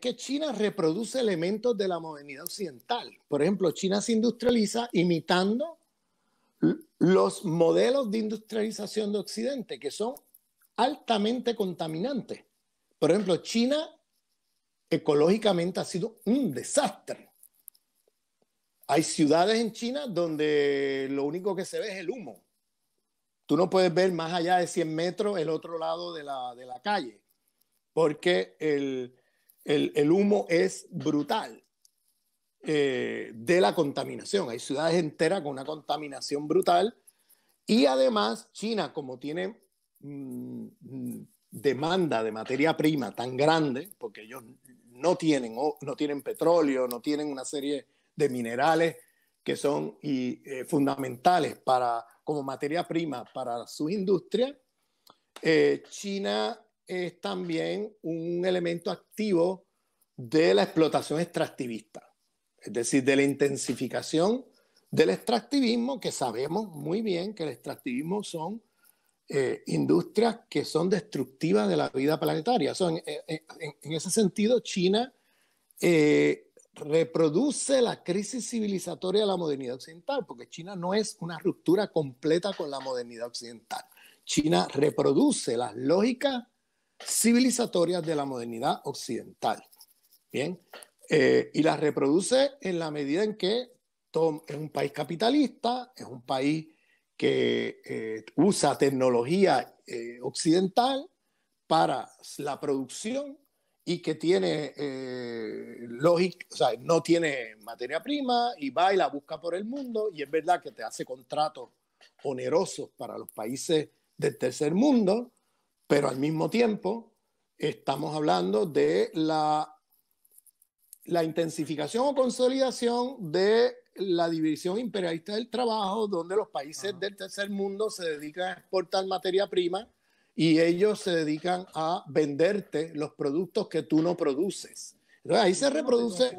que China reproduce elementos de la modernidad occidental. Por ejemplo, China se industrializa imitando los modelos de industrialización de Occidente, que son altamente contaminantes. Por ejemplo, China ecológicamente ha sido un desastre. Hay ciudades en China donde lo único que se ve es el humo. Tú no puedes ver más allá de 100 metros el otro lado de la, de la calle, porque el, el, humo es brutal eh, de la contaminación. Hay ciudades enteras con una contaminación brutal. Y además, China, como tiene mm, demanda de materia prima tan grande, porque ellos no tienen, no tienen petróleo, no tienen una serie de minerales que son eh, fundamentales para, como materia prima para su industria, eh, China es también un elemento activo de la explotación extractivista, es decir, de la intensificación del extractivismo, que sabemos muy bien que el extractivismo son eh, industrias que son destructivas de la vida planetaria. Son en, ese sentido, China eh, reproduce la crisis civilizatoria de la modernidad occidental, porque China no es una ruptura completa con la modernidad occidental. China reproduce las lógicas civilizatorias de la modernidad occidental. Bien, eh, y las reproduce en la medida en que Tom es un país capitalista, es un país que eh, usa tecnología eh, occidental para la producción y que tiene lógica, o sea, no tiene materia prima y va y la busca por el mundo y es verdad que te hace contratos onerosos para los países del tercer mundo, pero al mismo tiempo, estamos hablando de la, intensificación o consolidación de la división imperialista del trabajo, donde los países del tercer mundo se dedican a exportar materia prima y ellos se dedican a venderte los productos que tú no produces. Entonces ahí se reproduce.